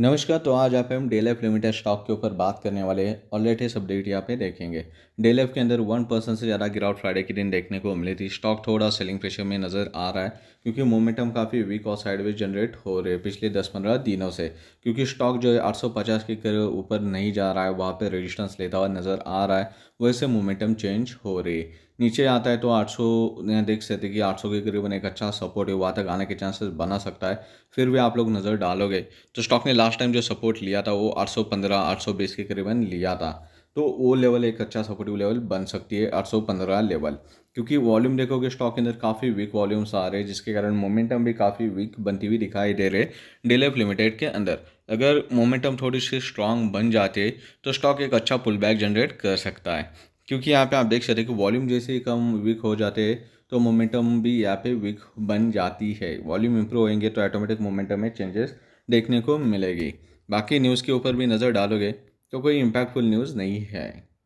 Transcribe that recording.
नमस्कार तो आज आप हम डेल एफ लिमिटेड स्टॉक के ऊपर बात करने वाले हैं और लेटेस्ट अपडेट यहाँ पे देखेंगे डेल एफ के अंदर वन परसेंट से ज़्यादा गिरावट फ्राइडे के दिन देखने को मिली थी स्टॉक थोड़ा सेलिंग प्रेशर में नज़र आ रहा है क्योंकि मोमेंटम काफ़ी वीक और साइडवेज जनरेट हो रहे हैं पिछले दस पंद्रह दिनों से क्योंकि स्टॉक जो है आठ के ऊपर नहीं जा रहा है वहाँ पर रजिस्टेंस लेता हुआ नज़र आ रहा है वैसे मोमेंटम चेंज हो रही है नीचे आता है तो 800 देख सकते कि 800 के करीबन एक अच्छा सपोर्ट है वहाँ तक आने के चांसेस बना सकता है फिर भी आप लोग नज़र डालोगे तो स्टॉक ने लास्ट लास्ट टाइम जो सपोर्ट लिया था वो 815 820 के करीबन लिया था तो वो लेवल एक अच्छा सपोर्टिव लेवल बन सकती है 815 लेवल क्योंकि वॉल्यूम देखोगे स्टॉक के अंदर काफ़ी वीक वॉल्यूम्स आ रहे हैं जिसके कारण मोमेंटम भी काफ़ी वीक बनती हुई दिखाई दे रहे डीलेफ लिमिटेड के अंदर अगर मोमेंटम थोड़ी सी स्ट्रांग बन जाते तो स्टॉक एक अच्छा पुल बैक जनरेट कर सकता है क्योंकि यहाँ पे आप देख सकते हैं कि वॉल्यूम जैसे ही कम वीक हो जाते तो मोमेंटम भी यहाँ पे वीक बन जाती है वॉल्यूम इंप्रूव होंगे तो ऑटोमेटिक मोमेंटम में चेंजेस देखने को मिलेगी बाकी न्यूज़ के ऊपर भी नज़र डालोगे तो कोई इम्पैक्टफुल न्यूज़ नहीं है